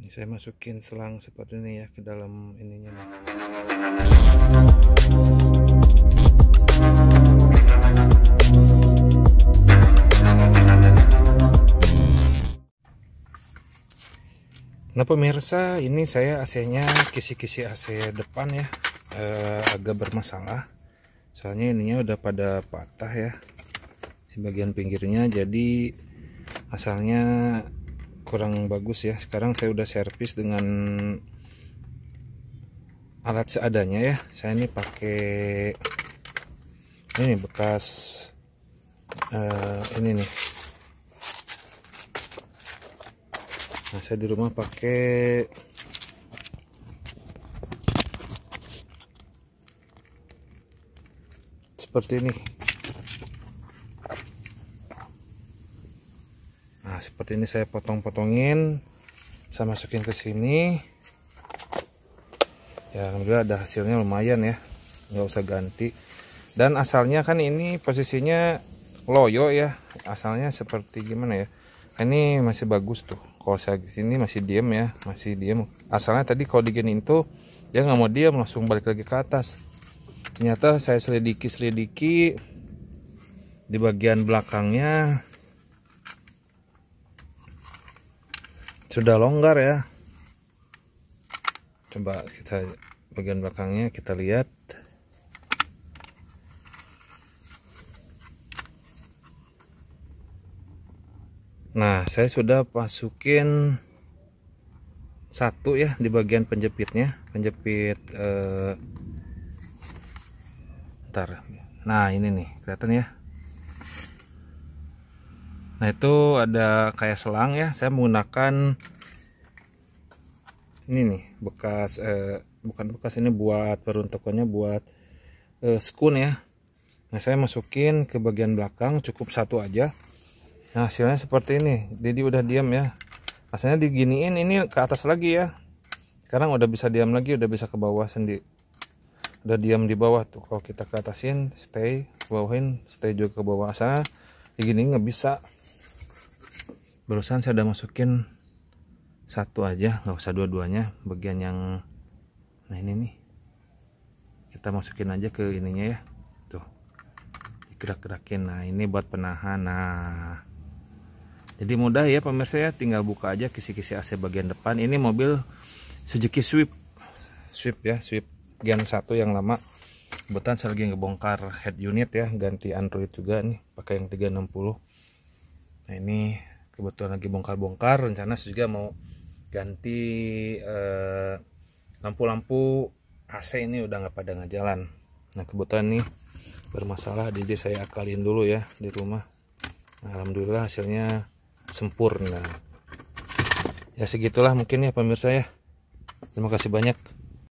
ini saya masukin selang seperti ini ya ke dalam ininya nih Nah pemirsa ini saya AC-nya kisi-kisi AC depan ya eh, agak bermasalah soalnya ininya udah pada patah ya sebagian pinggirnya jadi asalnya kurang bagus ya sekarang saya udah servis dengan alat seadanya ya saya ini pakai ini bekas uh, ini nih nah saya di rumah pakai seperti ini nah seperti ini saya potong-potongin saya masukin ke sini ya alhamdulillah ada hasilnya lumayan ya nggak usah ganti dan asalnya kan ini posisinya loyo ya asalnya seperti gimana ya ini masih bagus tuh kalau saya sini masih diem ya masih diem asalnya tadi kalau diginiin tuh dia nggak mau diem langsung balik lagi ke atas ternyata saya selidiki selidiki di bagian belakangnya sudah longgar ya coba kita bagian belakangnya kita lihat nah saya sudah pasukin satu ya di bagian penjepitnya penjepit eh, ntar nah ini nih kelihatan ya Nah itu ada kayak selang ya. Saya menggunakan ini nih bekas eh, bukan bekas ini buat peruntukannya buat eh, skun ya. Nah saya masukin ke bagian belakang cukup satu aja. Nah hasilnya seperti ini. Jadi udah diam ya. hasilnya diginiin ini ke atas lagi ya. Sekarang udah bisa diam lagi, udah bisa ke bawah sendiri. Udah diam di bawah tuh. Kalau kita ke atasin, stay, bawahin, stay juga ke bawah. Asalnya begini nggak bisa barusan saya udah masukin satu aja nggak usah dua-duanya bagian yang nah ini nih kita masukin aja ke ininya ya tuh gerak gerakin nah ini buat penahan nah jadi mudah ya pemirsa ya tinggal buka aja kisi-kisi AC bagian depan ini mobil Suzuki Swift Swift ya Swift Gen satu yang lama kebetulan saya lagi ngebongkar head unit ya ganti Android juga nih pakai yang 360 nah ini kebetulan lagi bongkar-bongkar rencana saya juga mau ganti eh, lampu-lampu eh, AC ini udah nggak pada ngejalan nah kebetulan nih bermasalah jadi saya akalin dulu ya di rumah alhamdulillah hasilnya sempurna ya segitulah mungkin ya pemirsa ya terima kasih banyak